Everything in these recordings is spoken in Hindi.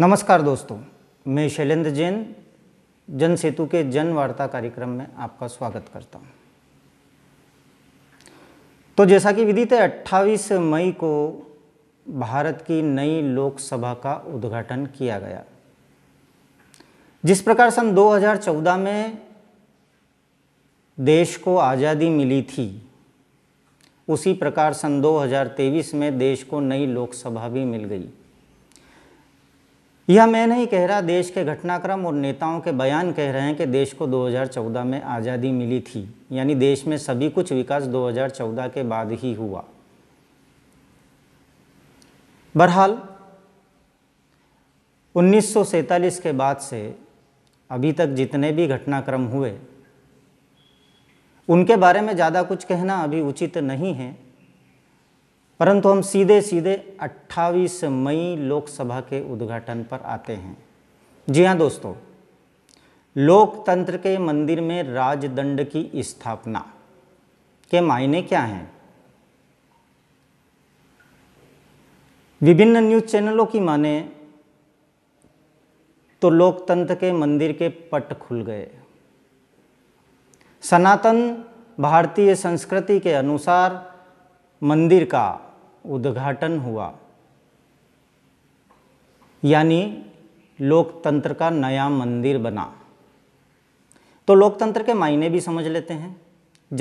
नमस्कार दोस्तों मैं शैलेंद्र जैन जन सेतु के जन वार्ता कार्यक्रम में आपका स्वागत करता हूं तो जैसा कि विदित है 28 मई को भारत की नई लोकसभा का उद्घाटन किया गया जिस प्रकार सन 2014 में देश को आज़ादी मिली थी उसी प्रकार सन 2023 में देश को नई लोकसभा भी मिल गई यह मैं नहीं कह रहा देश के घटनाक्रम और नेताओं के बयान कह रहे हैं कि देश को 2014 में आज़ादी मिली थी यानी देश में सभी कुछ विकास 2014 के बाद ही हुआ बहरहाल उन्नीस के बाद से अभी तक जितने भी घटनाक्रम हुए उनके बारे में ज़्यादा कुछ कहना अभी उचित नहीं है परंतु हम सीधे सीधे 28 मई लोकसभा के उद्घाटन पर आते हैं जी हाँ दोस्तों लोकतंत्र के मंदिर में राजदंड की स्थापना के मायने क्या हैं विभिन्न न्यूज चैनलों की माने तो लोकतंत्र के मंदिर के पट खुल गए सनातन भारतीय संस्कृति के अनुसार मंदिर का उद्घाटन हुआ यानी लोकतंत्र का नया मंदिर बना तो लोकतंत्र के मायने भी समझ लेते हैं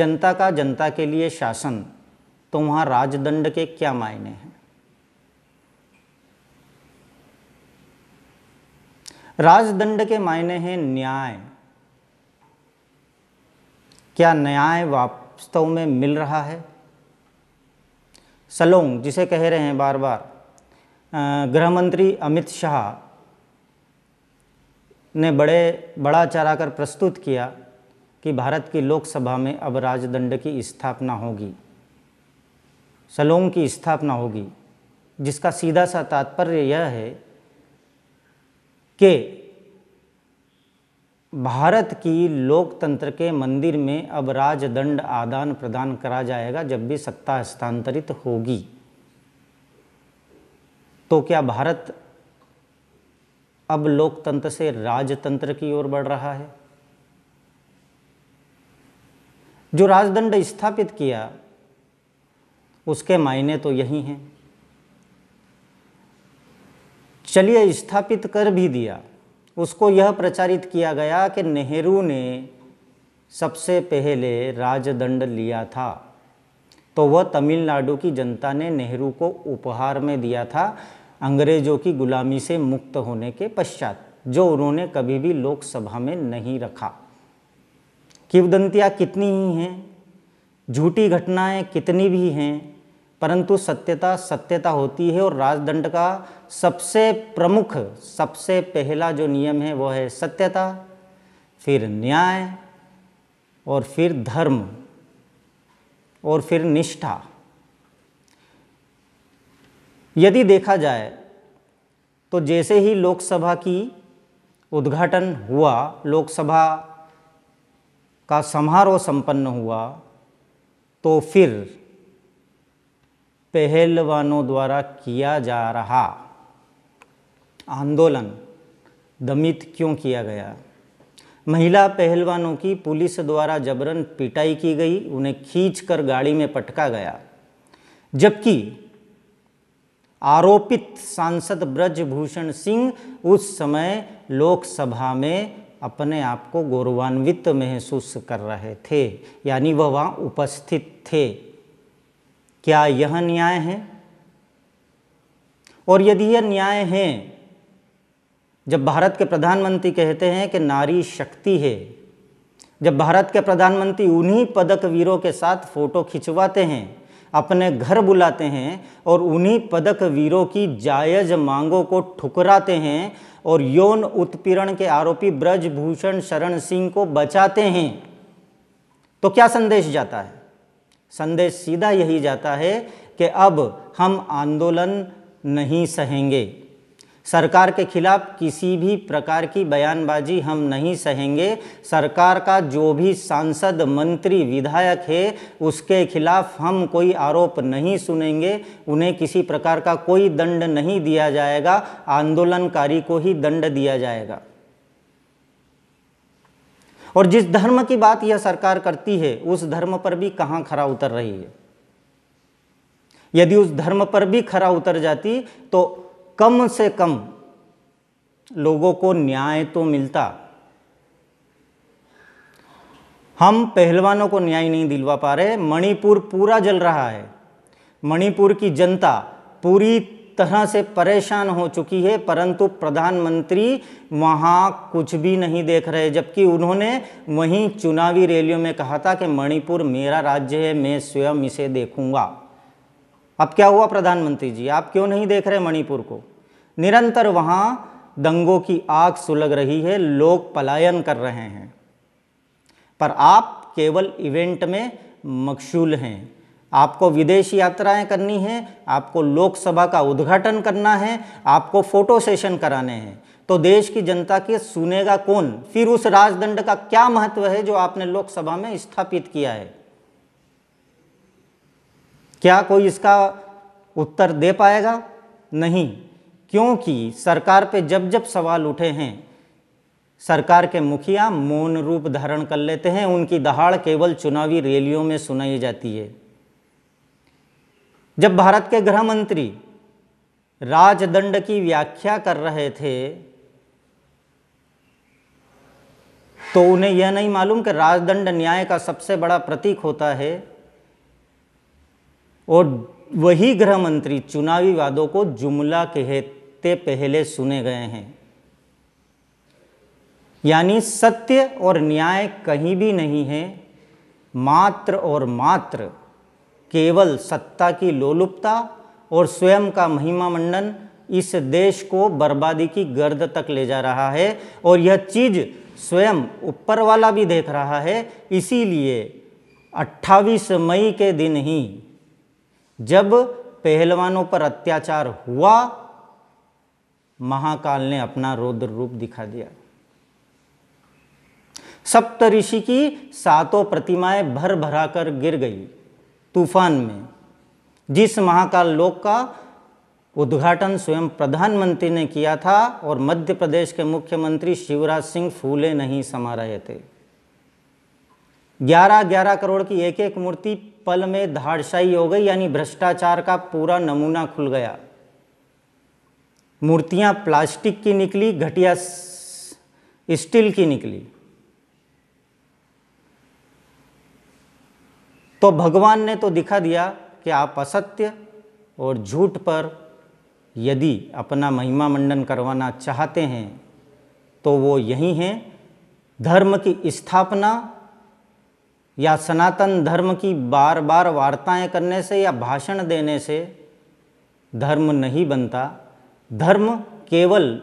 जनता का जनता के लिए शासन तो वहाँ राजदंड के क्या मायने हैं राजदंड के मायने हैं न्याय क्या न्याय वास्तव में मिल रहा है सलोंग जिसे कह रहे हैं बार बार गृह मंत्री अमित शाह ने बड़े बड़ा चराकर प्रस्तुत किया कि भारत की लोकसभा में अब राजदंड की स्थापना होगी सलोंग की स्थापना होगी जिसका सीधा सा तात्पर्य यह है कि भारत की लोकतंत्र के मंदिर में अब राजदंड आदान प्रदान करा जाएगा जब भी सत्ता हस्तांतरित होगी तो क्या भारत अब लोकतंत्र से राजतंत्र की ओर बढ़ रहा है जो राजदंड स्थापित किया उसके मायने तो यही हैं चलिए स्थापित कर भी दिया उसको यह प्रचारित किया गया कि नेहरू ने सबसे पहले राजदंड लिया था तो वह तमिलनाडु की जनता ने नेहरू को उपहार में दिया था अंग्रेजों की गुलामी से मुक्त होने के पश्चात जो उन्होंने कभी भी लोकसभा में नहीं रखा किवदंतियाँ कितनी ही हैं झूठी घटनाएं कितनी भी हैं परंतु सत्यता सत्यता होती है और राजदंड का सबसे प्रमुख सबसे पहला जो नियम है वो है सत्यता फिर न्याय और फिर धर्म और फिर निष्ठा यदि देखा जाए तो जैसे ही लोकसभा की उद्घाटन हुआ लोकसभा का समारोह संपन्न हुआ तो फिर पहलवानों द्वारा किया जा रहा आंदोलन दमित क्यों किया गया महिला पहलवानों की पुलिस द्वारा जबरन पिटाई की गई उन्हें खींचकर गाड़ी में पटका गया जबकि आरोपित सांसद ब्रजभूषण सिंह उस समय लोकसभा में अपने आप को गौरवान्वित महसूस कर रहे थे यानी वह वहाँ उपस्थित थे क्या यह न्याय है और यदि यह न्याय है जब भारत के प्रधानमंत्री कहते हैं कि नारी शक्ति है जब भारत के प्रधानमंत्री उन्हीं पदक वीरों के साथ फोटो खिंचवाते हैं अपने घर बुलाते हैं और उन्हीं पदक वीरों की जायज मांगों को ठुकराते हैं और यौन उत्पीड़न के आरोपी ब्रजभूषण शरण सिंह को बचाते हैं तो क्या संदेश जाता है संदेश सीधा यही जाता है कि अब हम आंदोलन नहीं सहेंगे सरकार के खिलाफ किसी भी प्रकार की बयानबाजी हम नहीं सहेंगे सरकार का जो भी सांसद मंत्री विधायक है उसके खिलाफ हम कोई आरोप नहीं सुनेंगे उन्हें किसी प्रकार का कोई दंड नहीं दिया जाएगा आंदोलनकारी को ही दंड दिया जाएगा और जिस धर्म की बात यह सरकार करती है उस धर्म पर भी कहां खरा उतर रही है यदि उस धर्म पर भी खरा उतर जाती तो कम से कम लोगों को न्याय तो मिलता हम पहलवानों को न्याय नहीं दिलवा पा रहे मणिपुर पूरा जल रहा है मणिपुर की जनता पूरी तरह से परेशान हो चुकी है परंतु प्रधानमंत्री वहाँ कुछ भी नहीं देख रहे जबकि उन्होंने वहीं चुनावी रैलियों में कहा था कि मणिपुर मेरा राज्य है मैं स्वयं इसे देखूंगा अब क्या हुआ प्रधानमंत्री जी आप क्यों नहीं देख रहे मणिपुर को निरंतर वहाँ दंगों की आग सुलग रही है लोग पलायन कर रहे हैं पर आप केवल इवेंट में मकशूल हैं आपको विदेश यात्राएं करनी है आपको लोकसभा का उद्घाटन करना है आपको फोटो सेशन कराने हैं तो देश की जनता के सुनेगा कौन फिर उस राजदंड का क्या महत्व है जो आपने लोकसभा में स्थापित किया है क्या कोई इसका उत्तर दे पाएगा नहीं क्योंकि सरकार पे जब जब सवाल उठे हैं सरकार के मुखिया मौन रूप धारण कर लेते हैं उनकी दहाड़ केवल चुनावी रैलियों में सुनाई जाती है जब भारत के गृह मंत्री राजदंड की व्याख्या कर रहे थे तो उन्हें यह नहीं मालूम कि राजदंड न्याय का सबसे बड़ा प्रतीक होता है और वही गृह मंत्री चुनावी वादों को जुमला कहते पहले सुने गए हैं यानी सत्य और न्याय कहीं भी नहीं है मात्र और मात्र केवल सत्ता की लोलुपता और स्वयं का महिमा मंडन इस देश को बर्बादी की गर्द तक ले जा रहा है और यह चीज़ स्वयं ऊपर वाला भी देख रहा है इसीलिए 28 मई के दिन ही जब पहलवानों पर अत्याचार हुआ महाकाल ने अपना रौद्र रूप दिखा दिया सप्तऋषि की सातों प्रतिमाएं भर भराकर गिर गई तूफान में जिस महाकाल लोक का उद्घाटन स्वयं प्रधानमंत्री ने किया था और मध्य प्रदेश के मुख्यमंत्री शिवराज सिंह फूले नहीं समा रहे थे ग्यारह ग्यारह करोड़ की एक एक मूर्ति पल में धाड़शाही हो गई यानी भ्रष्टाचार का पूरा नमूना खुल गया मूर्तियां प्लास्टिक की निकली घटिया स्टील की निकली तो भगवान ने तो दिखा दिया कि आप असत्य और झूठ पर यदि अपना महिमा मंडन करवाना चाहते हैं तो वो यही हैं धर्म की स्थापना या सनातन धर्म की बार बार वार्ताएं करने से या भाषण देने से धर्म नहीं बनता धर्म केवल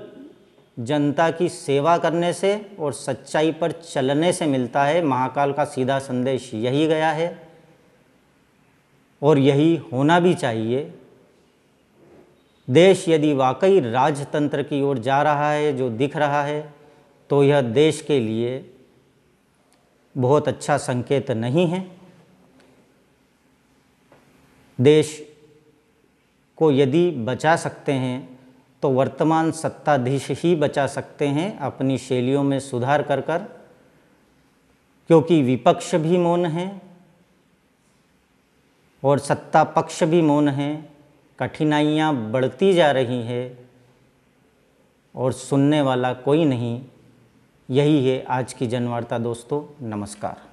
जनता की सेवा करने से और सच्चाई पर चलने से मिलता है महाकाल का सीधा संदेश यही गया है और यही होना भी चाहिए देश यदि वाकई राजतंत्र की ओर जा रहा है जो दिख रहा है तो यह देश के लिए बहुत अच्छा संकेत नहीं है देश को यदि बचा सकते हैं तो वर्तमान सत्ताधीश ही बचा सकते हैं अपनी शैलियों में सुधार कर कर क्योंकि विपक्ष भी मौन है और सत्ता पक्ष भी मौन है कठिनाइयाँ बढ़ती जा रही है और सुनने वाला कोई नहीं यही है आज की जनवार्ता दोस्तों नमस्कार